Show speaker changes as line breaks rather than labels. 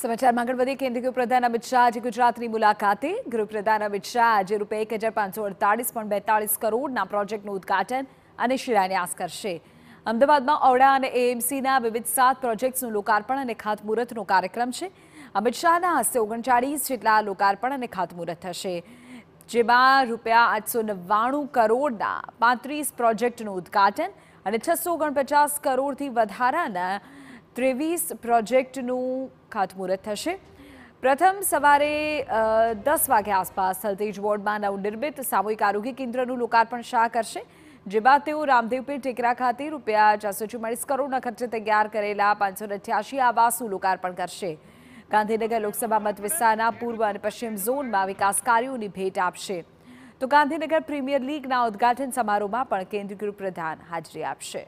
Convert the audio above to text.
સમચાર માંગર બધી કેન્દ્રીય પ્રધાન અમિત શાજી ગુજરાતની મુલાકાતે ગ્રુપ પ્રધાન અમિત શાજી ₹1548.42 કરોડના પ્રોજેક્ટનું ઉદ્ઘાટન અને શિલાન્યાસ કરશે. અમદાવાદમાં ઓવડા અને એએમસીના વિવિધ સાત પ્રોજેક્ટ્સનું લોકાર્પણ અને ખાતમુહૂર્તનો કાર્યક્રમ છે. અમિત શાના હાસે 39 જેટલા લોકાર્પણ અને ખાતમુહૂર્ત થશે. જેમાં ₹899 કરોડના 35 પ્રોજેક્ટનું ઉદ્ઘાટન અને 649 કરોડથી વધારેના 23 પ્રોજેક્ટ નું ખાતમુહૂર્ત થશે પ્રથમ સવારે 10 વાગે આસપાસ હળતેજ બોર્ડમાં ડુર્બિત સામૂહિક આરોગ્ય કેન્દ્રનું લોકાર્પણ શા કરશે જે બાદ તેઓ રામદેવપીઠ ટેકરા ખાતે ₹144 કરોડના ખર્ચે તે 11 કરેલા 588 આવાસોનું લોકાર્પણ કરશે ગાંધીનગર લોકસભા મતવિસ્તારના પૂર્વ અને પશ્ચિમ ઝોનમાં વિકાસ કાર્યોની ભેટ આપશે તો ગાંધીનગર પ્રીમિયર લીગના ઉદ્ઘાટન સમારોહમાં પણ કેન્દ્રીય ગૃહ પ્રધાન હાજરી આપશે